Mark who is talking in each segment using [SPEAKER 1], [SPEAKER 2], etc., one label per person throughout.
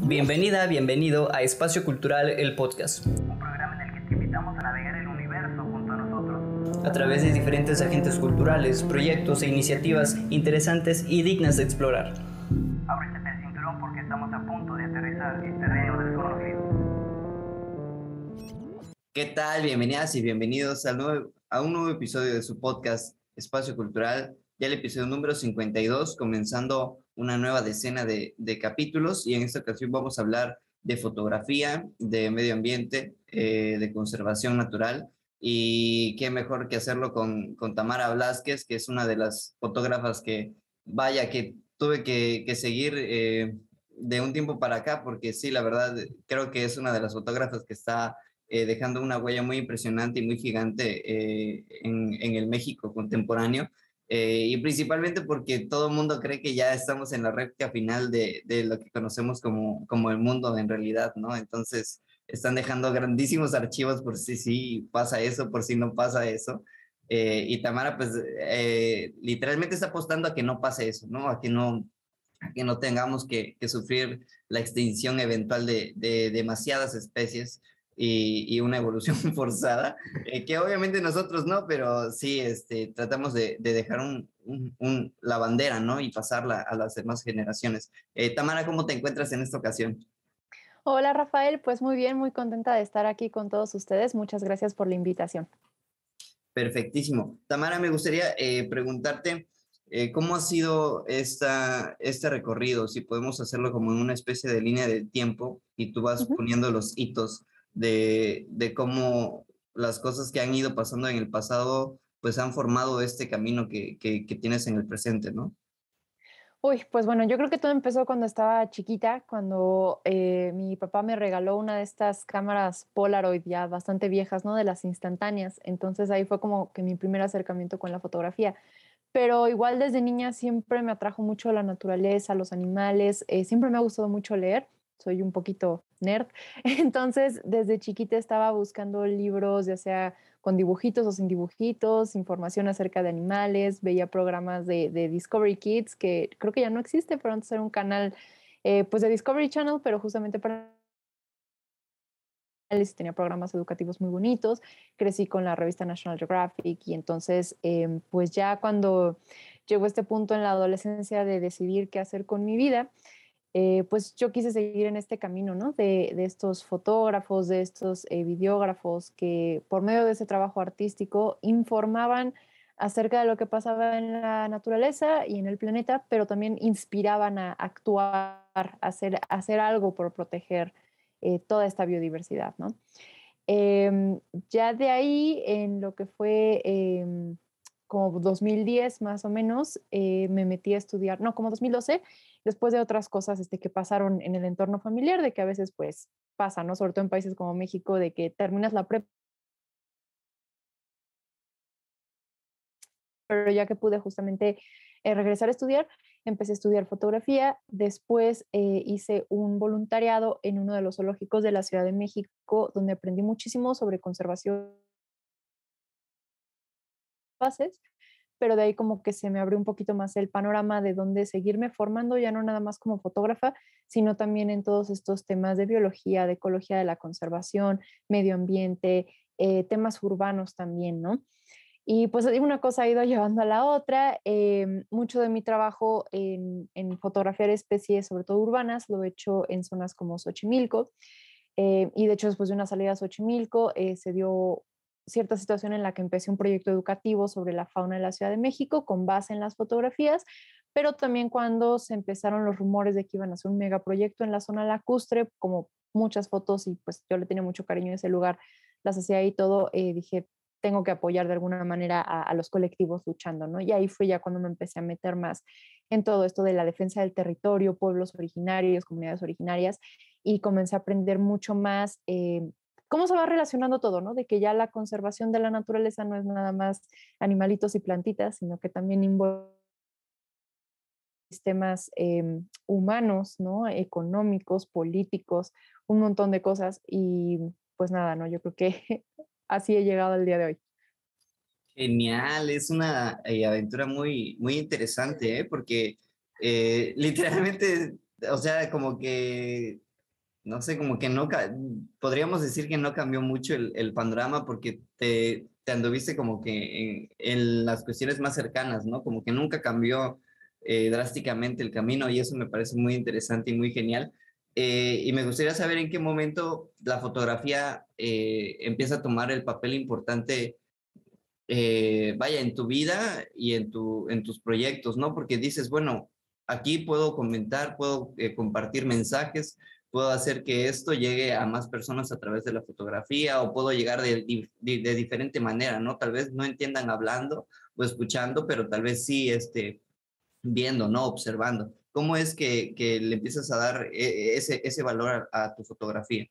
[SPEAKER 1] Bienvenida, bienvenido a Espacio Cultural, el podcast. Un programa en el que te invitamos a navegar el universo junto a nosotros. A través de diferentes agentes culturales, proyectos e iniciativas interesantes y dignas de explorar. Ábrete el cinturón porque estamos a punto de aterrizar en terreno desconocido. ¿Qué tal? Bienvenidas y bienvenidos a, a un nuevo episodio de su podcast Espacio Cultural ya el episodio número 52, comenzando una nueva decena de, capítulos y en esta ocasión vamos a hablar de fotografía, de medio ambiente, eh, de conservación natural y qué mejor que hacerlo con, Tamara Blázquez, que es una de las fotógrafas que, vaya, que tuve que, seguir eh, de un tiempo para acá, porque sí, la verdad, creo que es una de las fotógrafas que está eh, dejando una huella muy impresionante y muy gigante en, el México contemporáneo. Eh, y principalmente porque todo el mundo cree que ya estamos en la recta final de, de, lo que conocemos como, como el mundo en realidad, ¿no? Entonces están dejando grandísimos archivos por si sí pasa eso, por si no pasa eso. Eh, y Tamara, pues, eh, literalmente está apostando a que no pase eso, ¿no? A que no, a que no tengamos que, que sufrir la extinción eventual de, de demasiadas especies y, una evolución forzada, eh, que obviamente nosotros no, pero sí este, tratamos de, dejar un, la bandera, ¿no? Y pasarla a las demás generaciones. Eh, Tamara, ¿cómo te encuentras en esta ocasión?
[SPEAKER 2] Hola Rafael, pues muy bien, muy contenta de estar aquí con todos ustedes. Muchas gracias por la invitación.
[SPEAKER 1] Perfectísimo. Tamara, me gustaría eh, preguntarte cómo ha sido esta, este recorrido, si podemos hacerlo como en una especie de línea de tiempo y tú vas poniendo los hitos de, cómo las cosas que han ido pasando en el pasado pues han formado este camino que, tienes en el presente, ¿no?
[SPEAKER 2] Uy, pues bueno, yo creo que todo empezó cuando estaba chiquita, cuando eh, mi papá me regaló una de estas cámaras Polaroid ya bastante viejas, ¿no? De las instantáneas. Entonces ahí fue como que mi primer acercamiento con la fotografía. Pero igual desde niña siempre me atrajo mucho la naturaleza, los animales, eh, siempre me ha gustado mucho leer soy un poquito nerd. Entonces, desde chiquita estaba buscando libros, ya sea con dibujitos o sin dibujitos, información acerca de animales, veía programas de, Discovery Kids, que creo que ya no existe, pero antes era un canal eh, pues de Discovery Channel, pero justamente para tenía programas educativos muy bonitos. Crecí con la revista National Geographic y entonces, em, pues ya cuando llegó este punto en la adolescencia de decidir qué hacer con mi vida, eh, pues yo quise seguir en este camino, ¿no? De, estos fotógrafos, de estos eh, videógrafos que por medio de ese trabajo artístico informaban acerca de lo que pasaba en la naturaleza y en el planeta, pero también inspiraban a actuar, a hacer, hacer algo por proteger eh, toda esta biodiversidad, ¿no? Em, ya de ahí, en lo que fue em, como 2010 más o menos, eh, me metí a estudiar, no, como 2012, después de otras cosas este, que pasaron en el entorno familiar, de que a veces pues pasa, ¿no? Sobre todo en países como México, de que terminas la prepa. Pero ya que pude justamente eh, regresar a estudiar, empecé a estudiar fotografía, después eh, hice un voluntariado en uno de los zoológicos de la Ciudad de México, donde aprendí muchísimo sobre conservación bases, pero de ahí como que se me abrió un poquito más el panorama de dónde seguirme formando, ya no nada más como fotógrafa, sino también en todos estos temas de biología, de ecología de la conservación, medio ambiente, eh, temas urbanos también, ¿no? Y pues una cosa ha ido llevando a la otra. Em, mucho de mi trabajo en, fotografiar especies, sobre todo urbanas, lo he hecho en zonas como Xochimilco. Eh, y de hecho, después de una salida a Xochimilco, eh, se dio cierta situación en la que empecé un proyecto educativo sobre la fauna de la Ciudad de México con base en las fotografías, pero también cuando se empezaron los rumores de que iban a hacer un megaproyecto en la zona lacustre, como muchas fotos y pues yo le tenía mucho cariño a ese lugar, las hacía ahí todo, eh, dije, tengo que apoyar de alguna manera a, los colectivos luchando, ¿no? Y ahí fue ya cuando me empecé a meter más en todo esto de la defensa del territorio, pueblos originarios, comunidades originarias, y comencé a aprender mucho más eh, cómo se va relacionando todo, ¿no? De que ya la conservación de la naturaleza no es nada más animalitos y plantitas, sino que también involucra sistemas em, humanos, ¿no? Económicos, políticos, un montón de cosas. Y pues nada, ¿no? Yo creo que así he llegado al día de hoy.
[SPEAKER 1] Genial, es una eh, aventura muy, muy interesante, ¿eh? Porque eh, literalmente, o sea, como que no sé, como que no, podríamos decir que no cambió mucho el, panorama porque te, te, anduviste como que en, las cuestiones más cercanas, ¿no? Como que nunca cambió eh, drásticamente el camino y eso me parece muy interesante y muy genial. Eh, y me gustaría saber en qué momento la fotografía eh, empieza a tomar el papel importante, vaya, en tu vida y en, tu, en tus proyectos, ¿no? Porque dices, bueno, aquí puedo comentar, puedo compartir mensajes, puedo hacer que esto llegue a más personas a través de la fotografía o puedo llegar de, diferente manera, ¿no? Tal vez no entiendan hablando o escuchando, pero tal vez sí este, viendo, ¿no? Observando. ¿Cómo es que, le empiezas a dar e, e, ese, ese valor a, tu fotografía?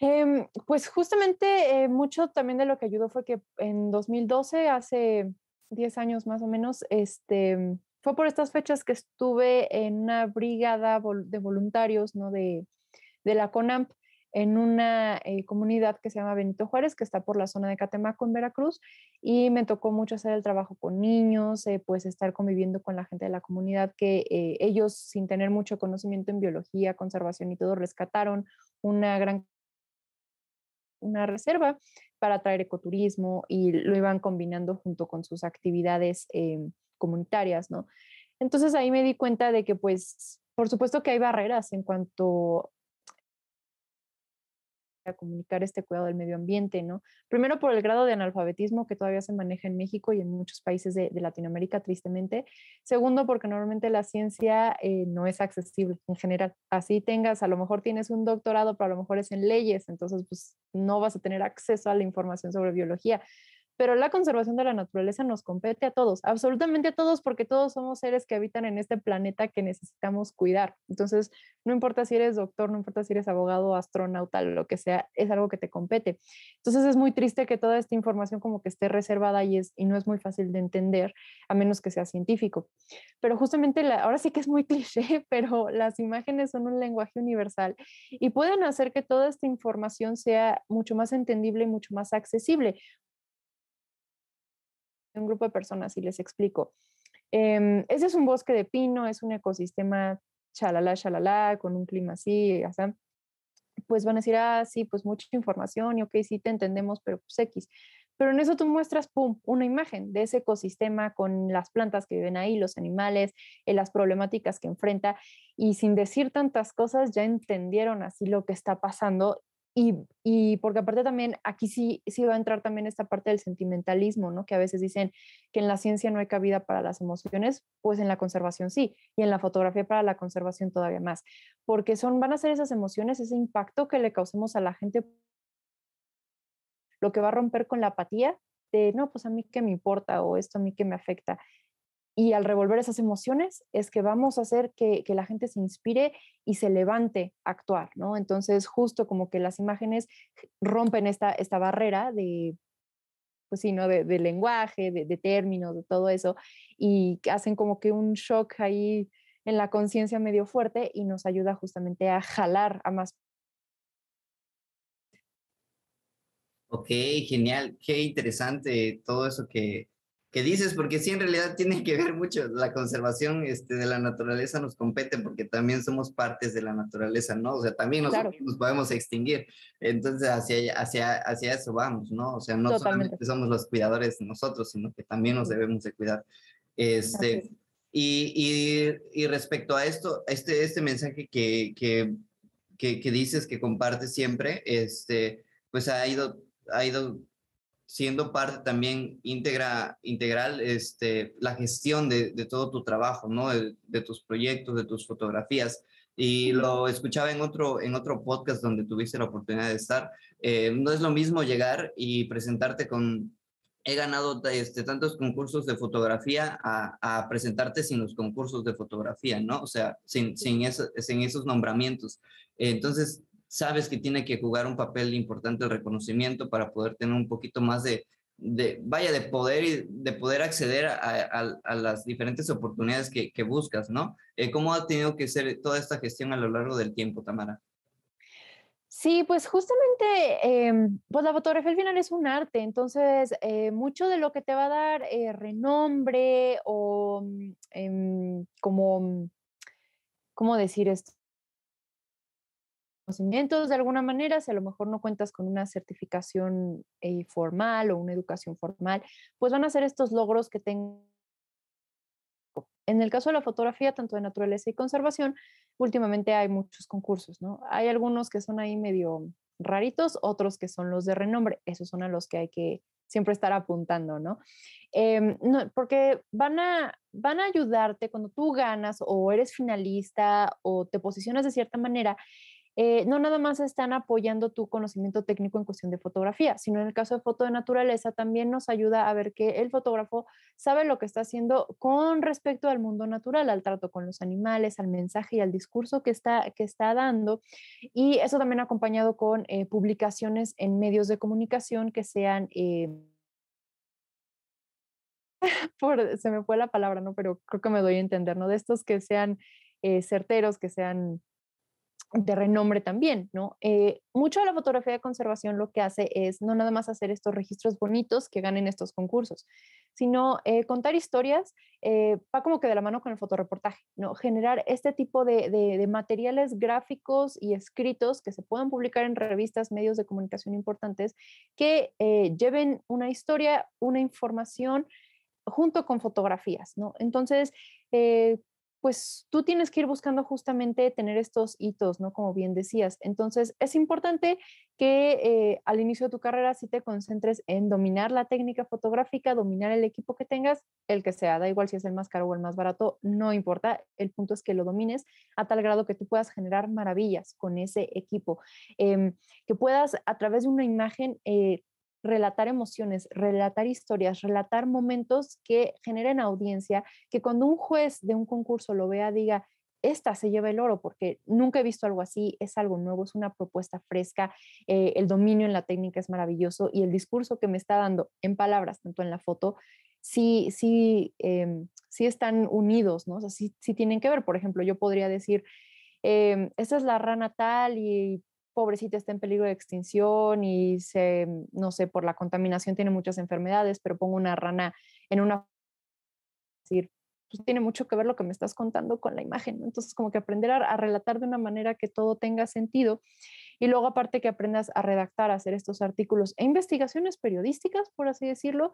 [SPEAKER 2] Em, pues justamente eh, mucho también de lo que ayudó fue que en 2012, hace 10 años más o menos, este, fue por estas fechas que estuve en una brigada de voluntarios, ¿no? De, de la CONAMP en una eh, comunidad que se llama Benito Juárez, que está por la zona de Catemaco, en Veracruz, y me tocó mucho hacer el trabajo con niños, eh, pues estar conviviendo con la gente de la comunidad, que eh, ellos, sin tener mucho conocimiento en biología, conservación y todo, rescataron una gran una reserva para traer ecoturismo y lo iban combinando junto con sus actividades em, comunitarias, ¿no? Entonces ahí me di cuenta de que, pues, por supuesto que hay barreras en cuanto a comunicar este cuidado del medio ambiente, ¿no? Primero por el grado de analfabetismo que todavía se maneja en México y en muchos países de, Latinoamérica, tristemente. Segundo, porque normalmente la ciencia eh, no es accesible en general. Así tengas, a lo mejor tienes un doctorado, pero a lo mejor es en leyes, entonces pues no vas a tener acceso a la información sobre biología pero la conservación de la naturaleza nos compete a todos, absolutamente a todos, porque todos somos seres que habitan en este planeta que necesitamos cuidar. Entonces, no importa si eres doctor, no importa si eres abogado, astronauta, lo que sea, es algo que te compete. Entonces, es muy triste que toda esta información como que esté reservada y, y no es muy fácil de entender, a menos que sea científico. Pero justamente, ahora sí que es muy cliché, pero las imágenes son un lenguaje universal y pueden hacer que toda esta información sea mucho más entendible y mucho más accesible un grupo de personas y les explico. Em, ese es un bosque de pino, es un ecosistema chalala, chalala, con un clima así, pues van a decir, ah, sí, pues mucha información y ok, sí te entendemos, pero pues X. Pero en eso tú muestras, pum, una imagen de ese ecosistema con las plantas que viven ahí, los animales, eh, las problemáticas que enfrenta y sin decir tantas cosas ya entendieron así lo que está pasando y, porque aparte también aquí sí, sí va a entrar también esta parte del sentimentalismo, ¿no? Que a veces dicen que en la ciencia no hay cabida para las emociones, pues en la conservación sí, y en la fotografía para la conservación todavía más, porque son, van a ser esas emociones, ese impacto que le causemos a la gente, lo que va a romper con la apatía de, no, pues a mí qué me importa o esto a mí qué me afecta. Y al revolver esas emociones es que vamos a hacer que, que, la gente se inspire y se levante a actuar, ¿no? Entonces, justo como que las imágenes rompen esta, esta barrera de, pues sí, ¿no? De, lenguaje, de, de, términos, de todo eso, y hacen como que un shock ahí en la conciencia medio fuerte y nos ayuda justamente a jalar a más.
[SPEAKER 1] Ok, genial, qué interesante todo eso que, que dices, porque sí en realidad tiene que ver mucho, la conservación este, de la naturaleza nos compete porque también somos partes de la naturaleza, ¿no? O sea, también nos podemos extinguir, entonces hacia, hacia, hacia eso vamos, ¿no? O sea, no solamente somos los cuidadores nosotros, sino que también nos debemos de cuidar. Este, y, y, y, respecto a esto, este, este mensaje que, que, que, que dices, que compartes siempre, este, pues ha ido, ha ido siendo parte también íntegra, integral este, la gestión de, todo tu trabajo, ¿no? De, tus proyectos, de tus fotografías. Y lo escuchaba en otro, en otro podcast donde tuviste la oportunidad de estar. Eh, no es lo mismo llegar y presentarte con, he ganado este, tantos concursos de fotografía a, presentarte sin los concursos de fotografía, ¿no? O sea, sin, sin, sin esos nombramientos. Entonces, sabes que tiene que jugar un papel importante el reconocimiento para poder tener un poquito más de, vaya, de poder, de poder acceder a, las diferentes oportunidades que, buscas, ¿no? Eh, ¿Cómo ha tenido que ser toda esta gestión a lo largo del tiempo, Tamara?
[SPEAKER 2] Sí, pues justamente, em, pues la fotografía al final es un arte, entonces eh, mucho de lo que te va a dar eh, renombre o mm, em, como, mm, ¿cómo decir esto? conocimientos de alguna manera, si a lo mejor no cuentas con una certificación eh, formal o una educación formal, pues van a ser estos logros que tengo. En el caso de la fotografía, tanto de naturaleza y conservación, últimamente hay muchos concursos, ¿no? Hay algunos que son ahí medio raritos, otros que son los de renombre, esos son a los que hay que siempre estar apuntando, ¿no? Em, no porque van a, van a ayudarte cuando tú ganas o eres finalista o te posicionas de cierta manera, eh, no nada más están apoyando tu conocimiento técnico en cuestión de fotografía, sino en el caso de foto de naturaleza también nos ayuda a ver que el fotógrafo sabe lo que está haciendo con respecto al mundo natural, al trato con los animales, al mensaje y al discurso que está, que está dando. Y eso también acompañado con eh, publicaciones en medios de comunicación que sean... Eh, por, se me fue la palabra, ¿no? Pero creo que me doy a entender, ¿no? De estos que sean certeros, que sean de renombre también, ¿no? Eh, mucho de la fotografía de conservación lo que hace es no nada más hacer estos registros bonitos que ganen estos concursos, sino eh, contar historias, eh, va como que de la mano con el fotoreportaje, ¿no? Generar este tipo de, de, materiales gráficos y escritos que se puedan publicar en revistas, medios de comunicación importantes, que eh, lleven una historia, una información junto con fotografías, ¿no? Entonces, pues tú tienes que ir buscando justamente tener estos hitos, ¿no? Como bien decías. Entonces, es importante que eh, al inicio de tu carrera sí te concentres en dominar la técnica fotográfica, dominar el equipo que tengas, el que sea, da igual si es el más caro o el más barato, no importa. El punto es que lo domines a tal grado que tú puedas generar maravillas con ese equipo, em, que puedas a través de una imagen... Eh, relatar emociones, relatar historias, relatar momentos que generen audiencia, que cuando un juez de un concurso lo vea, diga, esta se lleva el oro porque nunca he visto algo así, es algo nuevo, es una propuesta fresca, eh, el dominio en la técnica es maravilloso y el discurso que me está dando en palabras, tanto en la foto, sí, sí, em, están unidos, ¿no? sí, tienen que ver. Por ejemplo, yo podría decir, em, esta es la rana tal y pobrecita está en peligro de extinción y se, no sé, por la contaminación tiene muchas enfermedades, pero pongo una rana en una... decir, pues tiene mucho que ver lo que me estás contando con la imagen, Entonces, como que aprender a, relatar de una manera que todo tenga sentido. Y luego, aparte, que aprendas a redactar, a hacer estos artículos e investigaciones periodísticas, por así decirlo,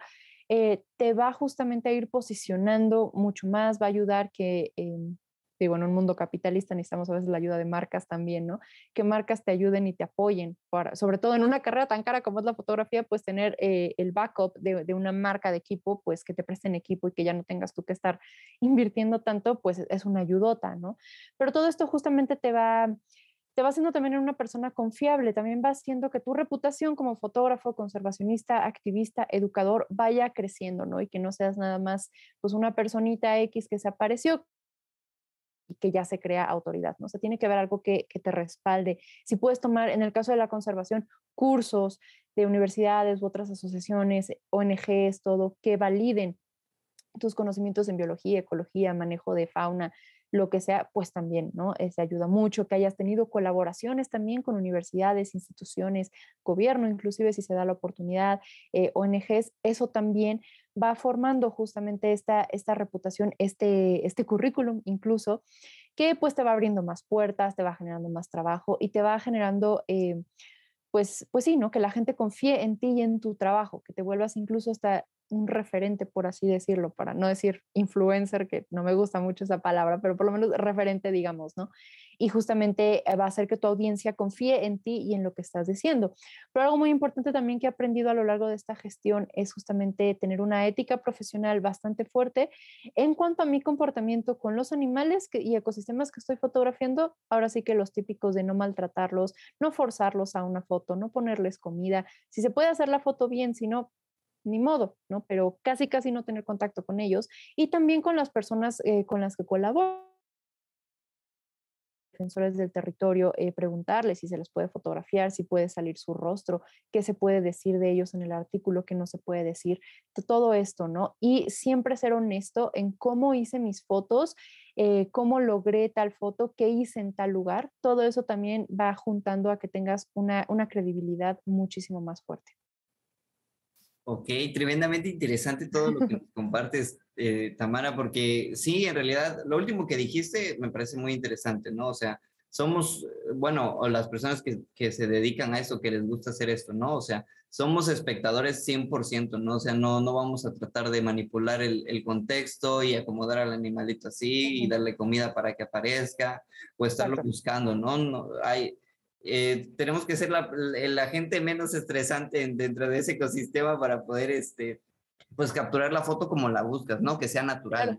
[SPEAKER 2] eh, te va justamente a ir posicionando mucho más, va a ayudar que... Em, digo, en un mundo capitalista necesitamos a veces la ayuda de marcas también, ¿no? Que marcas te ayuden y te apoyen, sobre todo en una carrera tan cara como es la fotografía, pues tener eh, el backup de, una marca de equipo, pues que te presten equipo y que ya no tengas tú que estar invirtiendo tanto, pues e, es una ayudota, ¿no? Pero todo esto justamente te va te va haciendo también una persona confiable, también va haciendo que tu reputación como fotógrafo, conservacionista, activista, educador vaya creciendo, ¿no? Y que no seas nada más pues una personita X que se apareció, y que ya se crea autoridad, ¿no? O tiene que haber algo que, que te respalde. Si puedes tomar, en el caso de la conservación, cursos de universidades u otras asociaciones, ONGs, todo, que validen tus conocimientos en biología, ecología, manejo de fauna, lo que sea, pues también, ¿no? Eh, se ayuda mucho que hayas tenido colaboraciones también con universidades, instituciones, gobierno, inclusive si se da la oportunidad, eh, ONGs, eso también va formando justamente esta, esta reputación, este, este currículum incluso, que pues te va abriendo más puertas, te va generando más trabajo y te va generando... Eh, pues, pues sí, ¿no? Que la gente confíe en ti y en tu trabajo, que te vuelvas incluso hasta un referente, por así decirlo, para no decir influencer, que no me gusta mucho esa palabra, pero por lo menos referente, digamos, ¿no? Y justamente eh, va a hacer que tu audiencia confíe en ti y en lo que estás diciendo. Pero algo muy importante también que he aprendido a lo largo de esta gestión es justamente tener una ética profesional bastante fuerte en cuanto a mi comportamiento con los animales y ecosistemas que estoy fotografiando. Ahora sí que los típicos de no maltratarlos, no forzarlos a una foto, no ponerles comida. Si se puede hacer la foto bien, si no, ni modo, ¿no? Pero casi, casi no tener contacto con ellos y también con las personas eh, con las que colaboro defensores del territorio, eh, preguntarles si se les puede fotografiar, si puede salir su rostro, qué se puede decir de ellos en el artículo, qué no se puede decir, todo esto, ¿no? Y siempre ser honesto en cómo hice mis fotos, eh, cómo logré tal foto, qué hice en tal lugar, todo eso también va juntando a que tengas una credibilidad muchísimo más fuerte.
[SPEAKER 1] Ok, tremendamente interesante todo lo que compartes, eh, Tamara, porque sí, en realidad, lo último que dijiste me parece muy interesante, ¿no? O sea, somos, eh, bueno, o las personas que, que se dedican a eso, que les gusta hacer esto, ¿no? O sea, somos espectadores 100%, ¿no? O sea, no, no vamos a tratar de manipular el, el contexto y acomodar al animalito así y darle comida para que aparezca o estarlo buscando, ¿no? no hay, eh, tenemos que ser la, gente menos estresante dentro de ese ecosistema para poder, este, pues capturar la foto como la buscas, ¿no? Que sea natural,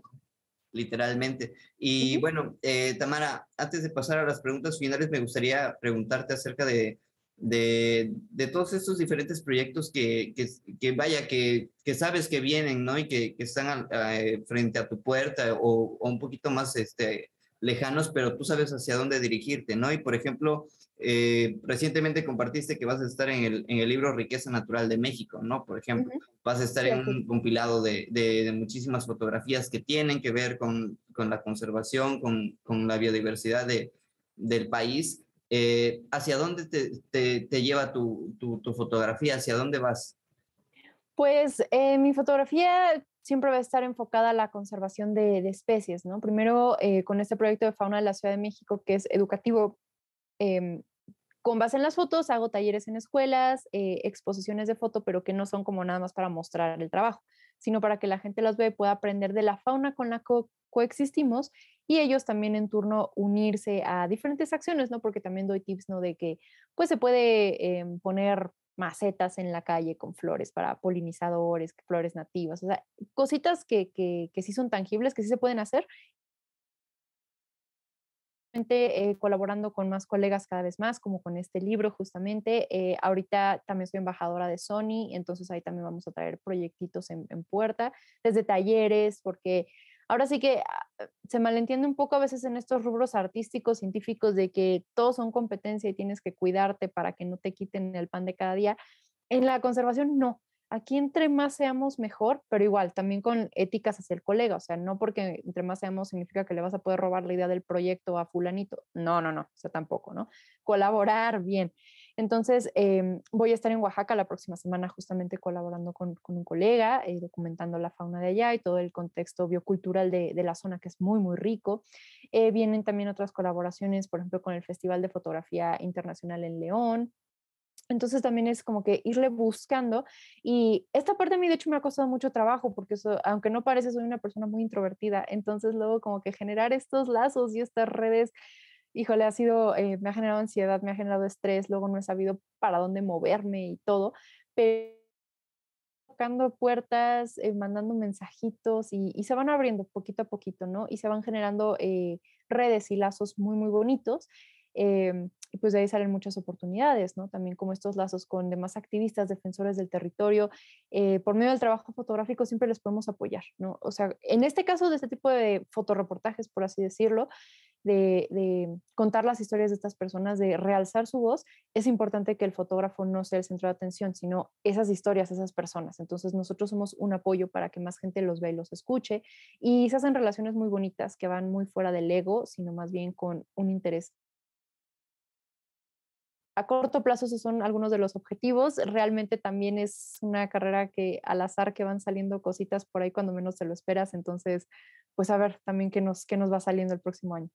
[SPEAKER 1] literalmente. Y bueno, eh, Tamara, antes de pasar a las preguntas finales, me gustaría preguntarte acerca de, de, todos estos diferentes proyectos que, que, vaya, que, que, sabes que vienen, ¿no? Y que, están eh, frente a tu puerta o, o, un poquito más, este, lejanos, pero tú sabes hacia dónde dirigirte, ¿no? Y por ejemplo, eh, recientemente compartiste que vas a estar en el, en el, libro Riqueza Natural de México, ¿no? Por ejemplo, vas a estar en un compilado de, de, muchísimas fotografías que tienen que ver con, con la conservación, con, con, la biodiversidad del país. Eh, ¿Hacia dónde te, te, lleva tu, tu, fotografía? ¿Hacia dónde vas?
[SPEAKER 2] Pues eh, mi fotografía siempre va a estar enfocada a la conservación de, especies, ¿no? Primero, eh, con este proyecto de fauna de la Ciudad de México, que es educativo, em, con base en las fotos, hago talleres en escuelas, eh, exposiciones de foto, pero que no son como nada más para mostrar el trabajo, sino para que la gente las vea y pueda aprender de la fauna con la que coexistimos y ellos también en turno unirse a diferentes acciones, ¿no? Porque también doy tips, ¿no? De que, pues, se puede em, poner macetas en la calle con flores para polinizadores, flores nativas, o sea, cositas que, que, sí son tangibles, que sí se pueden hacer. Eh, colaborando con más colegas cada vez más, como con este libro justamente. Eh, ahorita también soy embajadora de Sony, entonces ahí también vamos a traer proyectitos en puerta, desde talleres, porque Ahora sí que ah, se malentiende un poco a veces en estos rubros artísticos, científicos, de que todos son competencia y tienes que cuidarte para que no te quiten el pan de cada día. En la conservación, no. Aquí entre más seamos mejor, pero igual, también con éticas hacia el colega. O sea, no porque entre más seamos significa que le vas a poder robar la idea del proyecto a fulanito. No, no, no, o sea, tampoco, ¿no? Colaborar bien. Entonces, em, voy a estar en Oaxaca la próxima semana justamente colaborando con, un colega, eh, documentando la fauna de allá y todo el contexto biocultural de, la zona que es muy, muy rico. Eh, vienen también otras colaboraciones, por ejemplo, con el Festival de Fotografía Internacional en León, entonces también es como que irle buscando y esta parte a mí de hecho me ha costado mucho trabajo porque aunque no parece soy una persona muy introvertida, entonces luego como que generar estos lazos y estas redes híjole, ha sido, eh, me ha generado ansiedad, me ha generado estrés, luego no he sabido para dónde moverme y todo, pero tocando puertas, eh, mandando mensajitos y, se van abriendo poquito a poquito, ¿no? Y se van generando eh, redes y lazos muy, muy bonitos Em, y pues de ahí salen muchas oportunidades, ¿no? También como estos lazos con demás activistas, defensores del territorio, eh, por medio del trabajo fotográfico siempre les podemos apoyar, ¿no? O sea, en este caso de este tipo de fotoreportajes, por así decirlo, de, de, contar las historias de estas personas, de realzar su voz, es importante que el fotógrafo no sea el centro de atención, sino esas historias, esas personas. Entonces nosotros somos un apoyo para que más gente los vea y los escuche y se hacen relaciones muy bonitas que van muy fuera del ego, sino más bien con un interés a corto plazo esos son algunos de los objetivos. Realmente también es una carrera que al azar que van saliendo cositas por ahí cuando menos te lo esperas. Entonces, pues a ver también qué nos, qué nos va saliendo el próximo año.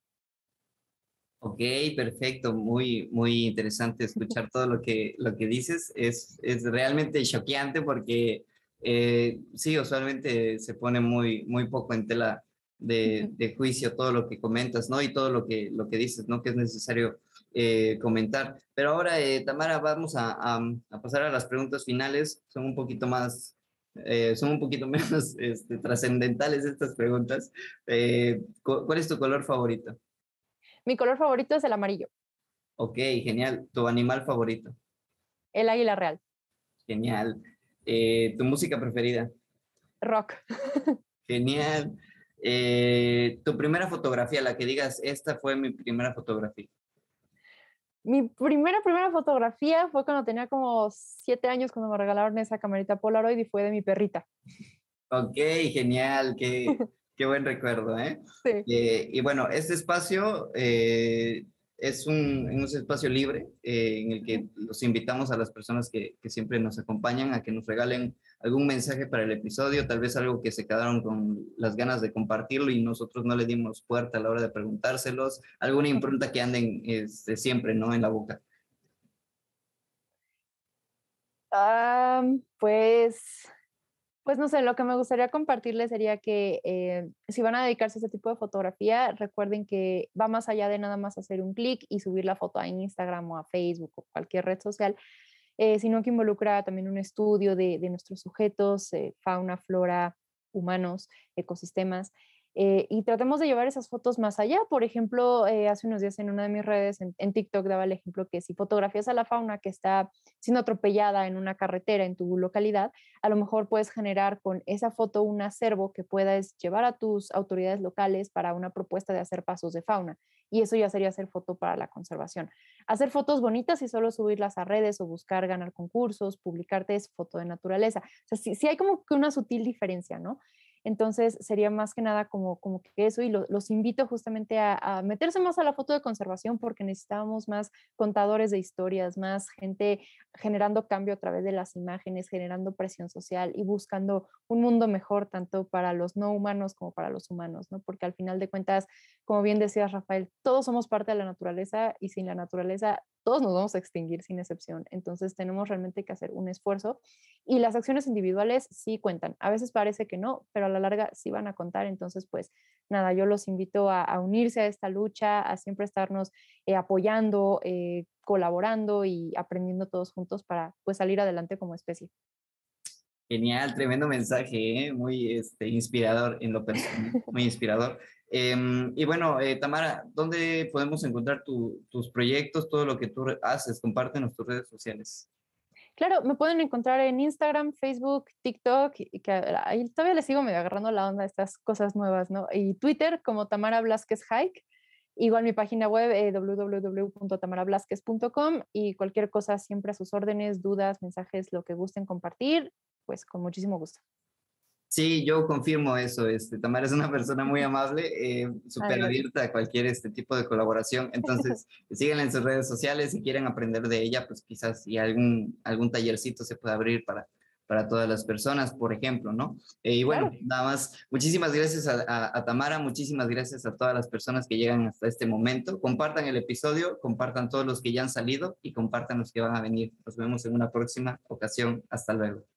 [SPEAKER 1] Ok, perfecto, muy, muy interesante escuchar todo lo que, lo que dices. Es, es realmente choqueante porque eh, sí, usualmente se pone muy, muy poco en tela de, juicio todo lo que comentas, ¿no? Y todo lo que, lo que dices, ¿no? Que es necesario eh, comentar. Pero ahora, eh, Tamara, vamos a, pasar a las preguntas finales. Son un poquito más, eh, son un poquito menos este, trascendentales estas preguntas. ¿Cuál es tu color favorito?
[SPEAKER 2] Mi color favorito es el amarillo.
[SPEAKER 1] Ok, genial. ¿Tu animal favorito?
[SPEAKER 2] El águila real.
[SPEAKER 1] Genial. ¿Tu música preferida? Rock. Genial. tu primera fotografía, la que digas, esta fue mi primera fotografía.
[SPEAKER 2] Mi primera, primera fotografía fue cuando tenía como siete años, cuando me regalaron esa camarita Polaroid y fue de mi perrita.
[SPEAKER 1] Ok, genial, qué, buen recuerdo, ¿eh? Sí. Eh, y bueno, este espacio eh, es un, espacio libre eh, en el que los invitamos a las personas que, siempre nos acompañan a que nos regalen algún mensaje para el episodio, tal vez algo que se quedaron con las ganas de compartirlo y nosotros no le dimos puerta a la hora de preguntárselos, alguna impronta que anden este, siempre ¿no? en la boca.
[SPEAKER 2] pues pues no sé, lo que me gustaría compartirles sería que eh, si van a dedicarse a este tipo de fotografía, recuerden que va más allá de nada más hacer un clic y subir la foto a Instagram o a Facebook o cualquier red social, eh, sino que involucra también un estudio de, nuestros sujetos, eh, fauna, flora, humanos, ecosistemas. Eh, y tratemos de llevar esas fotos más allá. Por ejemplo, eh, hace unos días en una de mis redes, en, TikTok, daba el ejemplo que si fotografías a la fauna que está siendo atropellada en una carretera en tu localidad, a lo mejor puedes generar con esa foto un acervo que puedas llevar a tus autoridades locales para una propuesta de hacer pasos de fauna. Y eso ya sería hacer foto para la conservación. Hacer fotos bonitas y solo subirlas a redes o buscar ganar concursos, publicarte es foto de naturaleza. O sea, hay como que una sutil diferencia, ¿no? Entonces sería más que nada como, como que eso y los invito justamente a, meterse más a la foto de conservación porque necesitamos más contadores de historias, más gente generando cambio a través de las imágenes, generando presión social y buscando un mundo mejor tanto para los no humanos como para los humanos, ¿no? Porque al final de cuentas, como bien decías Rafael, todos somos parte de la naturaleza y sin la naturaleza todos nos vamos a extinguir sin excepción. Entonces tenemos realmente que hacer un esfuerzo y las acciones individuales sí cuentan. A veces parece que no, pero a la larga sí van a contar. Entonces, pues nada, yo los invito a, unirse a esta lucha, a siempre estarnos eh, apoyando, eh, colaborando y aprendiendo todos juntos para pues salir adelante como especie.
[SPEAKER 1] Genial, tremendo mensaje, ¿eh? muy este, inspirador en lo personal, muy inspirador. Em, y bueno, eh, Tamara, ¿dónde podemos encontrar tus proyectos, todo lo que tú haces? Compártenos tus redes sociales.
[SPEAKER 2] Claro, me pueden encontrar en Instagram, Facebook, TikTok, que ahí todavía les sigo medio agarrando la onda a estas cosas nuevas, ¿no? Y Twitter como Tamara Blasquez Hike. Igual mi página web eh, www.tamarablasquez.com y cualquier cosa siempre a sus órdenes, dudas, mensajes, lo que gusten compartir, pues con muchísimo gusto.
[SPEAKER 1] Sí, yo confirmo eso. Este, Tamara es una persona muy amable, eh, súper abierta a cualquier este tipo de colaboración. Entonces, síganla en sus redes sociales. Si quieren aprender de ella, pues quizás y algún, algún tallercito se pueda abrir para, para todas las personas, por ejemplo, ¿no? Eh, y bueno, nada más, muchísimas gracias a, Tamara, muchísimas gracias a todas las personas que llegan hasta este momento. Compartan el episodio, compartan todos los que ya han salido y compartan los que van a venir. Nos vemos en una próxima ocasión. Hasta luego.